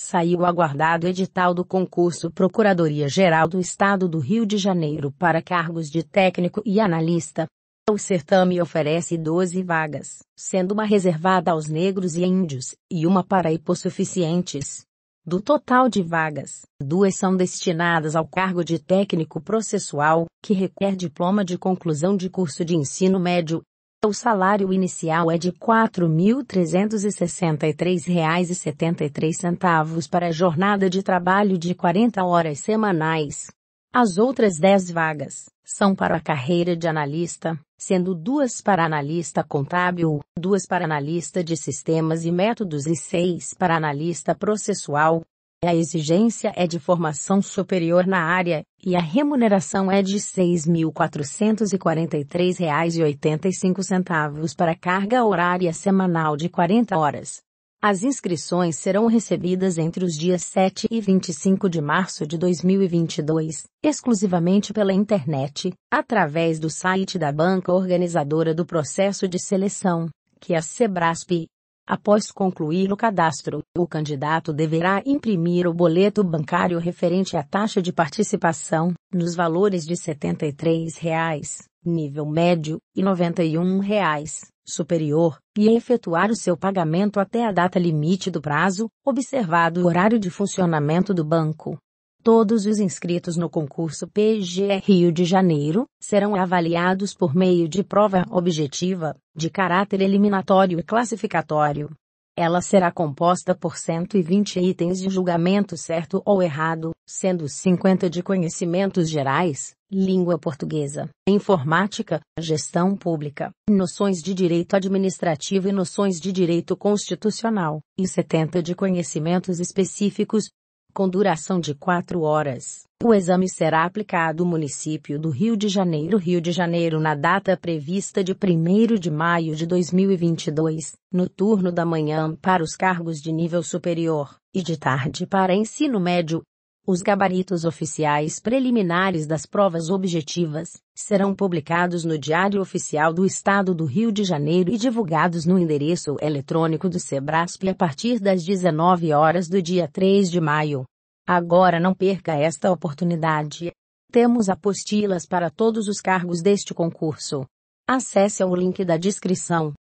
saiu aguardado edital do concurso Procuradoria-Geral do Estado do Rio de Janeiro para cargos de técnico e analista. O certame oferece 12 vagas, sendo uma reservada aos negros e índios, e uma para hipossuficientes. Do total de vagas, duas são destinadas ao cargo de técnico processual, que requer diploma de conclusão de curso de ensino médio, o salário inicial é de R$ 4.363,73 para a jornada de trabalho de 40 horas semanais. As outras 10 vagas são para a carreira de analista, sendo duas para analista contábil, duas para analista de sistemas e métodos e seis para analista processual. A exigência é de formação superior na área, e a remuneração é de R$ 6.443,85 para carga horária semanal de 40 horas. As inscrições serão recebidas entre os dias 7 e 25 de março de 2022, exclusivamente pela internet, através do site da banca organizadora do processo de seleção, que é a Sebrasp. Após concluir o cadastro, o candidato deverá imprimir o boleto bancário referente à taxa de participação, nos valores de R$ 73,00, nível médio, e R$ 91,00, superior, e efetuar o seu pagamento até a data limite do prazo, observado o horário de funcionamento do banco. Todos os inscritos no concurso PGE Rio de Janeiro serão avaliados por meio de prova objetiva, de caráter eliminatório e classificatório. Ela será composta por 120 itens de julgamento certo ou errado, sendo 50 de conhecimentos gerais, língua portuguesa, informática, gestão pública, noções de direito administrativo e noções de direito constitucional, e 70 de conhecimentos específicos, com duração de quatro horas. O exame será aplicado no município do Rio de Janeiro, Rio de Janeiro, na data prevista de 1 de maio de 2022, no turno da manhã para os cargos de nível superior, e de tarde para ensino médio, os gabaritos oficiais preliminares das provas objetivas serão publicados no Diário Oficial do Estado do Rio de Janeiro e divulgados no endereço eletrônico do Sebrasp a partir das 19 horas do dia 3 de maio. Agora não perca esta oportunidade. Temos apostilas para todos os cargos deste concurso. Acesse o link da descrição.